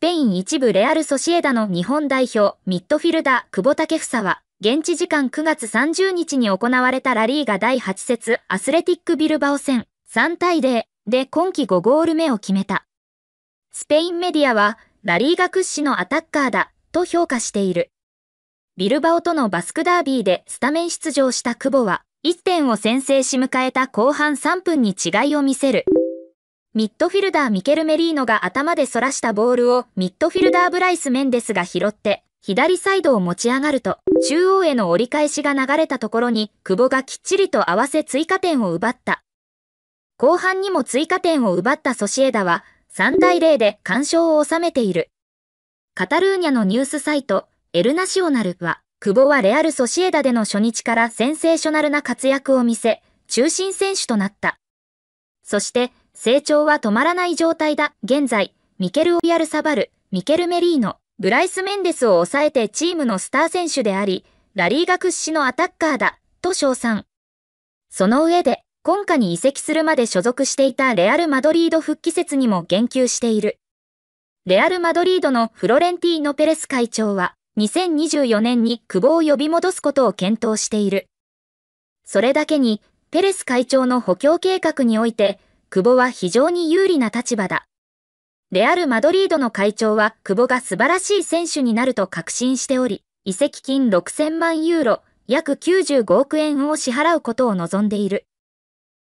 スペイン一部レアル・ソシエダの日本代表、ミッドフィルダー、久保建英は、現地時間9月30日に行われたラリーが第8節アスレティックビルバオ戦3対0で今季5ゴール目を決めた。スペインメディアは、ラリーが屈指のアタッカーだ、と評価している。ビルバオとのバスクダービーでスタメン出場した久保は、1点を先制し迎えた後半3分に違いを見せる。ミッドフィルダーミケル・メリーノが頭で反らしたボールをミッドフィルダーブライス・メンデスが拾って、左サイドを持ち上がると、中央への折り返しが流れたところに、久保がきっちりと合わせ追加点を奪った。後半にも追加点を奪ったソシエダは、3対0で干渉を収めている。カタルーニャのニュースサイト、エルナシオナルは、久保はレアル・ソシエダでの初日からセンセーショナルな活躍を見せ、中心選手となった。そして、成長は止まらない状態だ。現在、ミケル・オビアルサバル、ミケル・メリーノ、ブライス・メンデスを抑えてチームのスター選手であり、ラリーが屈指のアタッカーだ、と称賛。その上で、今夏に移籍するまで所属していたレアル・マドリード復帰説にも言及している。レアル・マドリードのフロレンティーノ・ペレス会長は、2024年に久保を呼び戻すことを検討している。それだけに、ペレス会長の補強計画において、久保は非常に有利な立場だ。レアル・マドリードの会長は久保が素晴らしい選手になると確信しており、移籍金6000万ユーロ、約95億円を支払うことを望んでいる。